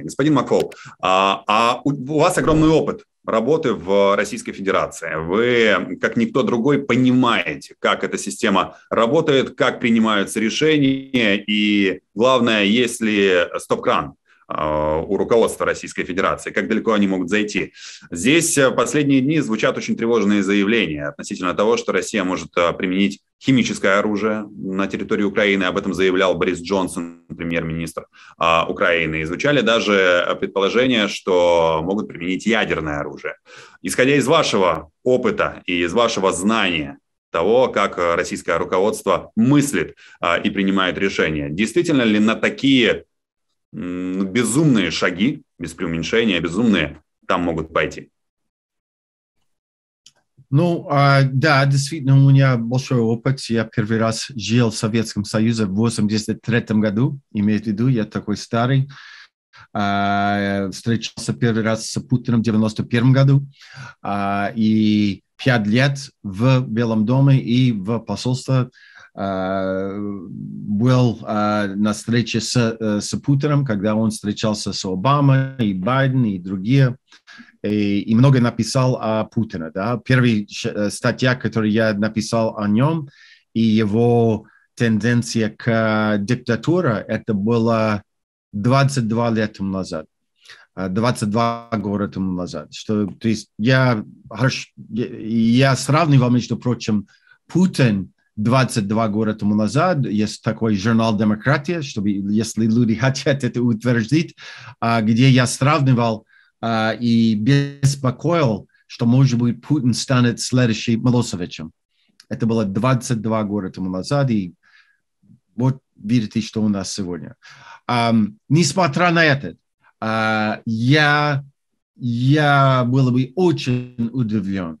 Господин Макфол, а, а у вас огромный опыт работы в Российской Федерации. Вы, как никто другой, понимаете, как эта система работает, как принимаются решения, и главное, есть ли стоп-кран а, у руководства Российской Федерации, как далеко они могут зайти. Здесь в э, последние дни звучат очень тревожные заявления относительно того, что Россия может э, применить химическое оружие на территории Украины, об этом заявлял Борис Джонсон, премьер-министр а, Украины. Изучали даже предположение, что могут применить ядерное оружие. Исходя из вашего опыта и из вашего знания того, как российское руководство мыслит а, и принимает решения, действительно ли на такие м, безумные шаги, без преуменьшения, безумные, там могут пойти? Ну, а, да, действительно, у меня большой опыт. Я первый раз жил в Советском Союзе в 1983 году, имею в виду, я такой старый. А, встречался первый раз с Путиным в 1991 году. А, и пять лет в Белом доме и в посольстве Э, был э, на встрече с, э, с Путером, когда он встречался с Обамой, и Байден, и другие, и, и много написал о Путине. Да? Первая статья, которую я написал о нем, и его тенденция к диктатуре, это было 22 лет назад. 22 года тому назад. Что, то есть я, я сравнивал, между прочим, Путин – 22 года тому назад есть такой журнал «Демократия», чтобы, если люди хотят это утвердить, а, где я сравнивал а, и беспокоил, что, может быть, Путин станет следующим Милосевичем. Это было 22 года тому назад, и вот видите, что у нас сегодня. несмотря на это, а, я, я был бы очень удивлен,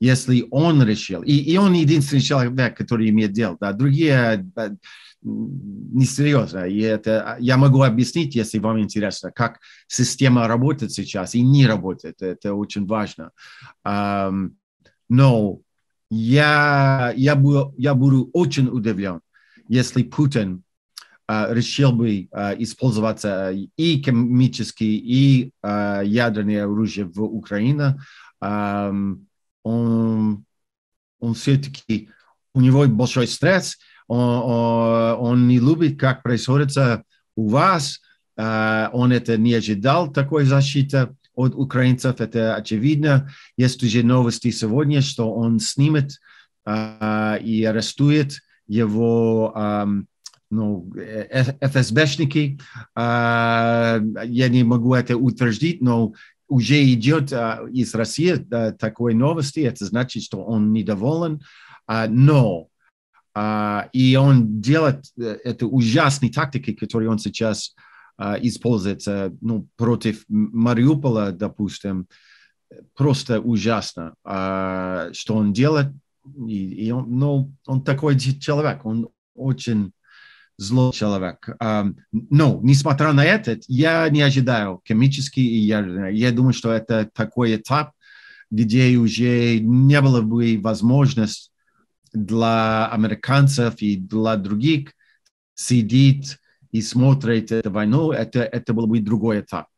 если он решил. И, и он единственный человек, который имеет дело. Да. Другие несерьезно. И это, а, я могу объяснить, если вам интересно, как система работает сейчас и не работает. Это очень важно. Um, но я, я, был, я буду очень удивлен, если Путин а, решил бы uh, а, использовать э, и химические, и ядерные оружие в Украине он, он все-таки, у него большой стресс, он, он не любит, как происходит у вас, э, он это не ожидал, такой защиты от украинцев, это очевидно. Есть уже новости сегодня, что он снимет э, и арестует его эм, ну, э, ФСБшники. А, я не могу это утвердить, но уже идет а, из России такой новости, это значит, что он недоволен, а, но а, и он делает э, это ужасные тактики, которые он сейчас использует э, ну, против Мариуполя, допустим, просто ужасно, что он делает. И, и он, ну, он такой человек, он очень злой человек. А, Но, ну, несмотря на это, я не ожидаю комически, и я, я думаю, что это такой этап, где уже не было бы возможность для американцев и для других сидеть и смотреть эту войну, это, это был бы другой этап.